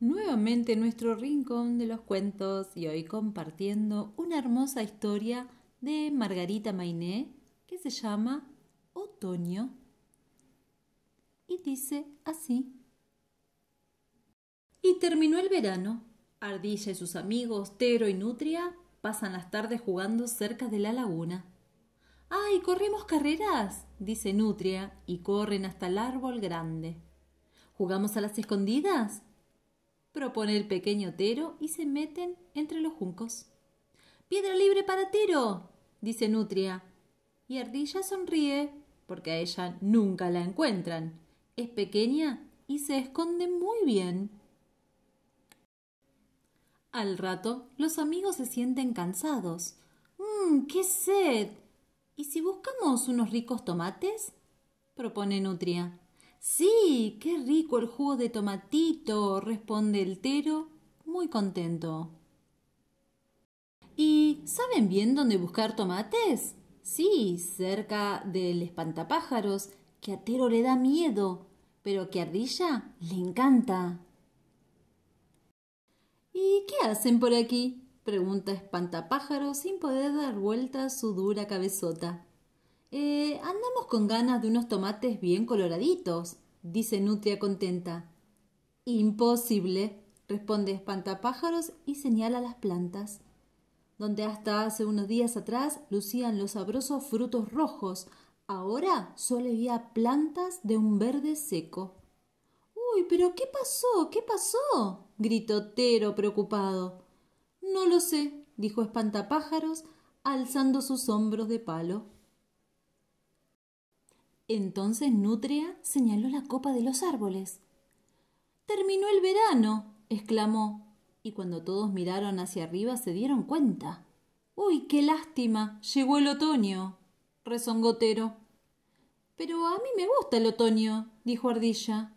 Nuevamente nuestro rincón de los cuentos y hoy compartiendo una hermosa historia de Margarita Mainé que se llama Otoño y dice así. Y terminó el verano. Ardilla y sus amigos, Tero y Nutria, pasan las tardes jugando cerca de la laguna. ¡Ay, corremos carreras! dice Nutria, y corren hasta el árbol grande. ¿Jugamos a las escondidas? propone el pequeño Tero y se meten entre los juncos. Piedra libre para Tero, dice Nutria. Y Ardilla sonríe, porque a ella nunca la encuentran. Es pequeña y se esconde muy bien. Al rato, los amigos se sienten cansados. ¡Mmm, qué sed! ¿Y si buscamos unos ricos tomates? propone Nutria. Sí, qué rico el jugo de tomatito, responde el tero, muy contento. ¿Y saben bien dónde buscar tomates? Sí, cerca del espantapájaros, que a Tero le da miedo, pero que Ardilla le encanta. ¿Y qué hacen por aquí? pregunta Espantapájaros sin poder dar vuelta su dura cabezota. Eh, andamos con ganas de unos tomates bien coloraditos, dice Nutria contenta. Imposible, responde Espantapájaros y señala las plantas, donde hasta hace unos días atrás lucían los sabrosos frutos rojos, ahora solo había plantas de un verde seco. Uy, pero ¿qué pasó? ¿Qué pasó? gritó Tero preocupado. No lo sé, dijo Espantapájaros, alzando sus hombros de palo. Entonces Nutria señaló la copa de los árboles. Terminó el verano, exclamó, y cuando todos miraron hacia arriba se dieron cuenta. Uy, qué lástima. Llegó el otoño, Tero. Pero a mí me gusta el otoño, dijo Ardilla.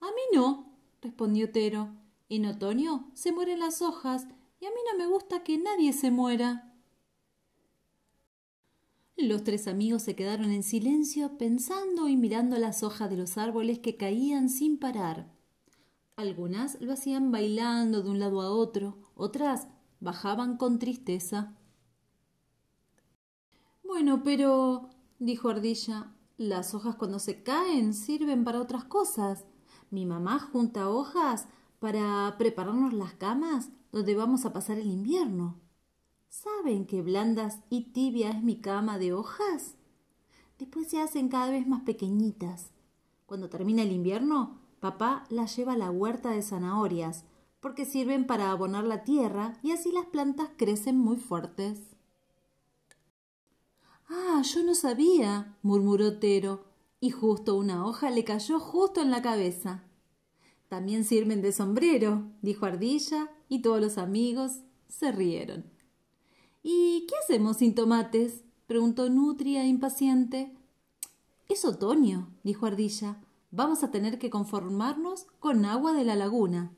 A mí no, respondió Tero. En otoño se mueren las hojas y a mí no me gusta que nadie se muera. Los tres amigos se quedaron en silencio pensando y mirando las hojas de los árboles que caían sin parar. Algunas lo hacían bailando de un lado a otro, otras bajaban con tristeza. Bueno, pero dijo Ardilla, las hojas cuando se caen sirven para otras cosas. Mi mamá junta hojas para prepararnos las camas donde vamos a pasar el invierno. ¿Saben que blandas y tibia es mi cama de hojas? Después se hacen cada vez más pequeñitas. Cuando termina el invierno, papá las lleva a la huerta de zanahorias, porque sirven para abonar la tierra y así las plantas crecen muy fuertes. Ah, yo no sabía, murmuró Tero, y justo una hoja le cayó justo en la cabeza. También sirven de sombrero, dijo Ardilla, y todos los amigos se rieron. ¿Y qué hacemos sin tomates? preguntó Nutria, impaciente. Es otoño, dijo Ardilla. Vamos a tener que conformarnos con agua de la laguna.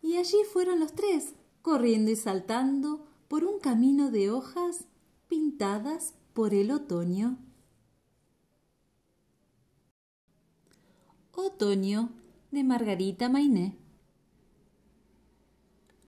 Y allí fueron los tres, corriendo y saltando por un camino de hojas pintadas por el otoño. Otoño de Margarita Mainé.